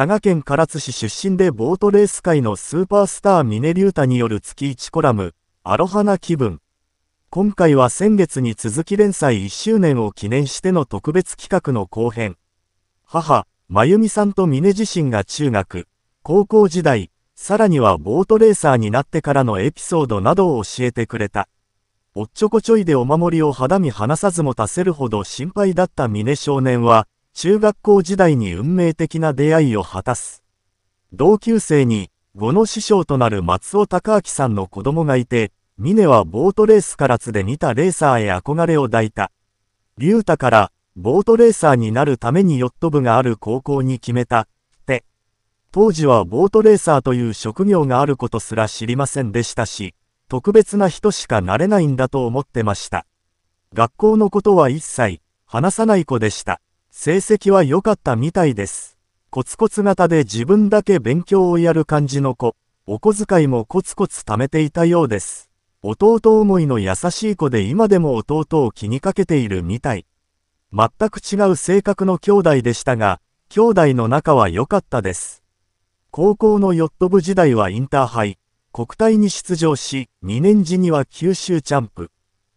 佐賀県唐津市出身でボートレース界のスーパースター峰竜太による月1コラム、アロハな気分。今回は先月に続き連載1周年を記念しての特別企画の後編。母、真由美さんと峰自身が中学、高校時代、さらにはボートレーサーになってからのエピソードなどを教えてくれた。おっちょこちょいでお守りを肌身離さずも出せるほど心配だった峰少年は、中学校時代に運命的な出会いを果たす。同級生に、5の師匠となる松尾隆明さんの子供がいて、峰はボートレースから津で見たレーサーへ憧れを抱いた。竜太から、ボートレーサーになるためにヨット部がある高校に決めた、って。当時はボートレーサーという職業があることすら知りませんでしたし、特別な人しかなれないんだと思ってました。学校のことは一切話さない子でした。成績は良かったみたいです。コツコツ型で自分だけ勉強をやる感じの子、お小遣いもコツコツ貯めていたようです。弟思いの優しい子で今でも弟を気にかけているみたい。全く違う性格の兄弟でしたが、兄弟の仲は良かったです。高校のヨット部時代はインターハイ、国体に出場し、2年時には九州チャンプ、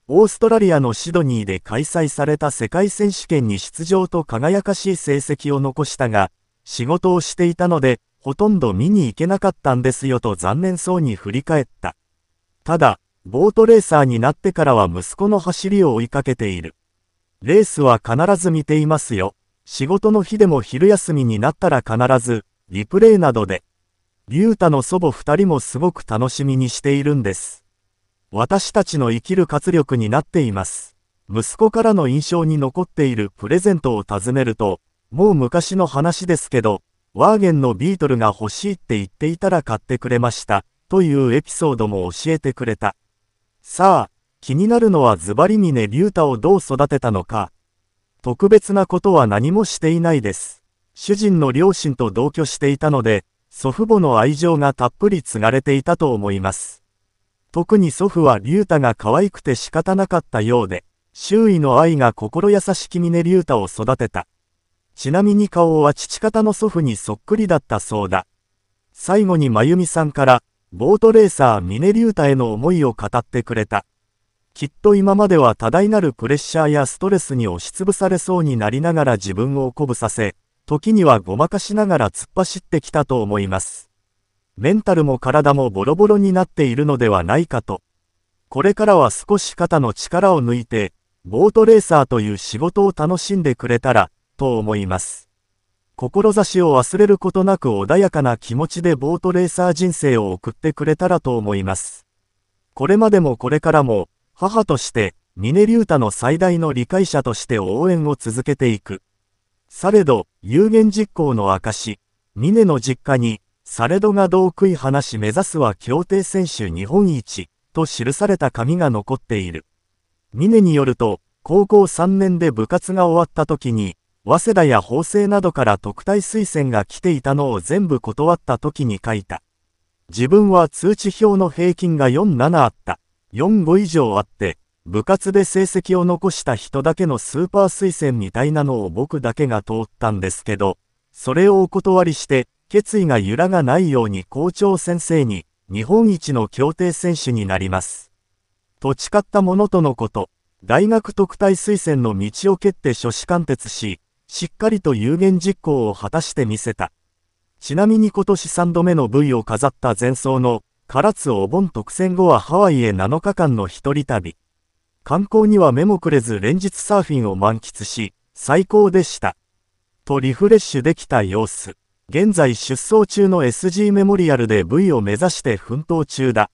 オーストラリアのシドニーで開催された世界選手権に出場と輝かしい成績を残したが、仕事をしていたので、ほとんど見に行けなかったんですよと残念そうに振り返った。ただ、ボートレーサーになってからは息子の走りを追いかけている。レースは必ず見ていますよ。仕事の日でも昼休みになったら必ず、リプレイなどで。竜太の祖母二人もすごく楽しみにしているんです。私たちの生きる活力になっています。息子からの印象に残っているプレゼントを尋ねると、もう昔の話ですけど、ワーゲンのビートルが欲しいって言っていたら買ってくれました、というエピソードも教えてくれた。さあ、気になるのはズバリ峰竜太をどう育てたのか。特別なことは何もしていないです。主人の両親と同居していたので、祖父母の愛情がたっぷり継がれていたと思います。特に祖父は竜太が可愛くて仕方なかったようで、周囲の愛が心優しき峰竜太を育てた。ちなみに顔は父方の祖父にそっくりだったそうだ。最後に真由美さんから、ボートレーサー峰竜太への思いを語ってくれた。きっと今までは多大なるプレッシャーやストレスに押しつぶされそうになりながら自分を鼓舞させ、時にはごまかしながら突っ走ってきたと思います。メンタルも体もボロボロになっているのではないかと。これからは少し肩の力を抜いて、ボートレーサーという仕事を楽しんでくれたら、と思います。志を忘れることなく穏やかな気持ちでボートレーサー人生を送ってくれたらと思います。これまでもこれからも、母として、峰竜太の最大の理解者として応援を続けていく。されど、有言実行の証、峰の実家に、されどが同食い話目指すは協定選手日本一と記された紙が残っている。峰によると、高校3年で部活が終わった時に、早稲田や法政などから特待推薦が来ていたのを全部断った時に書いた。自分は通知表の平均が47あった。45以上あって、部活で成績を残した人だけのスーパー推薦みたいなのを僕だけが通ったんですけど、それをお断りして、決意が揺らがないように校長先生に、日本一の協定選手になります。と誓ったものとのこと、大学特待推薦の道を蹴って書士貫徹し、しっかりと有言実行を果たしてみせた。ちなみに今年3度目の部位を飾った前奏の、唐津お盆特選後はハワイへ7日間の一人旅。観光には目もくれず連日サーフィンを満喫し、最高でした。とリフレッシュできた様子。現在出走中の SG メモリアルで V を目指して奮闘中だ。